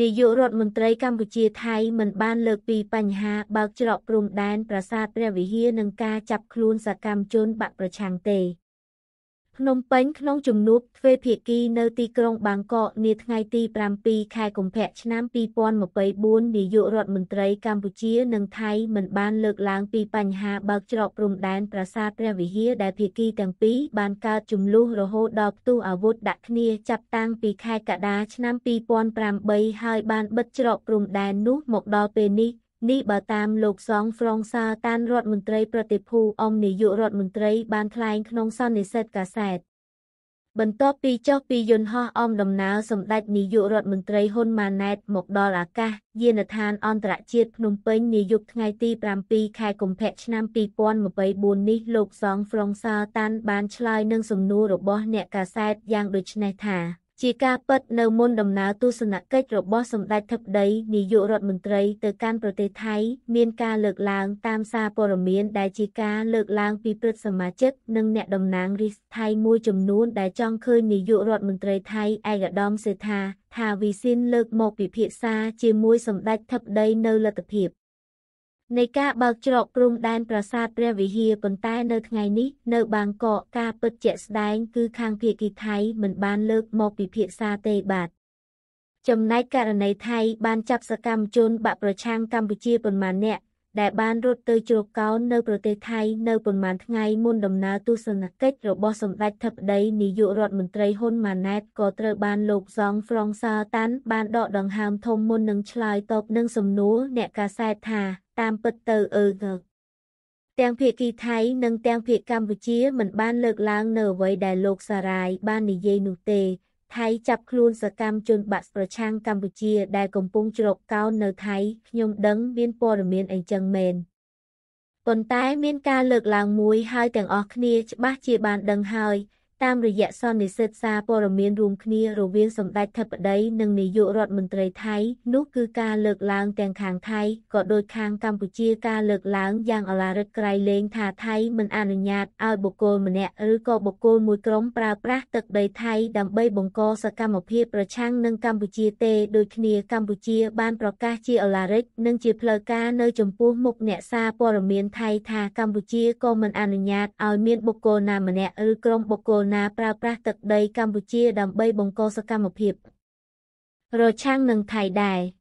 នាយករដ្ឋមន្ត្រីកម្ពុជាថៃមិនបានលើកពីបញ្ហាបើកច្រកព្រំដែនប្រាសាទព្រះវិហារនិងការចាប់ខ្លួនសកម្មជនបកប្រឆាំងទេភ្នំពេញក្នុងជំនួបទ្វេភាគីនៅទីក្រុងបាងកកនាថ្ងៃទី7ខែកុម្ភៈឆ្នាំ2024នាយករដ្ឋមន្ត្រីកម្ពុជា និងថៃមិនបានលើកឡើងពីបញ្ហាបើកច្រកព្រំដែនប្រាសាទព្រះវិហារដែលភាគីទាំងពីរបានកើតចំនួនរហូតដល់ផ្ទុះអាវុធដាក់គ្នាចាប់តាំងពីខែកក្កដាឆ្នាំ2008ហើយបានបិទច្រកព្រំដែននោះមកដល់ពេលនេះនេះបើតាមលោកសងហ្វ្រង់សាតានរដ្ឋមន្ត្រីប្រតិភូអមនាយករដ្ឋមន្ត្រី បានថ្លែងក្នុងសន្និសីទកាសែតបន្ទាប់ពីចុះពីយន្តហោះអមដំណើរសម្ដេចនាយករដ្ឋមន្ត្រីហ៊ុនម៉ាណែត មកដល់អាកាស យានដ្ឋានអន្តរជាតិភ្នំពេញនាយប់ថ្ងៃទី7ខែកុម្ភៈឆ្នាំ2024នេះលោកសងហ្វ្រង់សាតាន បានឆ្លើយនឹងសំណួររបស់អ្នកកាសែតយ៉ាងដូចនេះថាជាការពិតនៅមុនដំណើរទស្សនកិច្ចរបស់សម្ដេចធិបតីនាយករដ្ឋមន្ត្រីទៅកាន់ប្រទេសថៃ មានការលើកឡើងតាមសារព័ត៌មានដែលជាការលើកឡើងពីព្រឹទ្ធសមាជិកនិងអ្នកតំណាងរាស្ត្រថៃមួយចំនួនដែលចង់ឃើញនាយករដ្ឋមន្ត្រីថៃឯកឧត្តមសេដ្ឋាថាវីសិនលើកមកពិភាក្សាជាមួយសម្ដេចធិបតីនៅលទ្ធភាពនៃការបើកច្រកព្រំដែនប្រាសាទព្រះវិហារប៉ុន្តែនៅថ្ងៃនេះ នៅបាងកកការពិតជាក់ស្ដែងគឺខាងភៀកីថៃ មិនបានលើកមកពិភាក្សាទេបាទចំណែកករណីថៃបានចាប់សកម្មជនបាក់ប្រឆាំងកម្ពុជាប៉ុន្មានអ្នកដែលបានរត់ទៅជ្រកកោននៅប្រទេសថៃនៅប៉ុន្មានថ្ងៃមុនដំណើរទស្សនកិច្ចរបស់សម្ដេចធិបតីនាយករដ្ឋមន្ត្រីហ៊ុនម៉ាណែតក៏ត្រូវបានលោកសងហ្វ្រង់សាតាន់បានដកដង្ហើមធំមុននឹងឆ្លើយតបនឹងសំណួរអ្នកកាសែតថាតាមពិតទៅអឺងឹកទាំងភាគីថៃនិងទាំងភាគកម្ពុជាមិន បាន លើកឡើង នៅអ្វីដែលលោកសារាយ បាននិយាយនោះទេ ថៃ ចាប់ខ្លួនសកម្មជនបាក់ប្រឆាំងកម្ពុជា ដែលកំពុងជ្រកកោននៅថៃខ្ញុំដឹងមានព័ត៌មានអីចឹងមែនប៉ុន្តែមានការលើកឡើងមួយហើយទាំងអស់គ្នាច្បាស់ជាបានដឹងហើយតាមរយៈសន្និសីទសារព័ត៌មានរួមគ្នារវាងសម្ដេចធិបតីនិងនាយករដ្ឋមន្ត្រីថៃនោះគឺការលើកឡើងទាំងខាងថៃក៏ដូចខាងកម្ពុជាការលើកឡើងយ៉ាងអឡារិកក្រៃលែងថាថៃមិនអនុញ្ញាតឲ្យបុគ្គលម្នាក់ឬក៏បុគ្គលមួយក្រុមប្រើប្រាស់ទឹកដីថៃដើម្បីបង្កសកម្មភាពប្រឆាំងនឹងកម្ពុជាទេដូចគ្នាកម្ពុជាបានប្រកាសជាអឡារិកនិងជាផ្លូវការនៅចំពោះមុខអ្នកសារព័ត៌មានថៃថាកម្ពុជាក៏មិនអនុញ្ញាតឲ្យមានបុគ្គលណាម្នាក់ឬក្រុមបុគ្គលណាប្រើប្រាស់ទឹកដីកម្ពុជាដើម្បីបង្កសកម្មភាពរឆាំងនឹងថៃដែរ។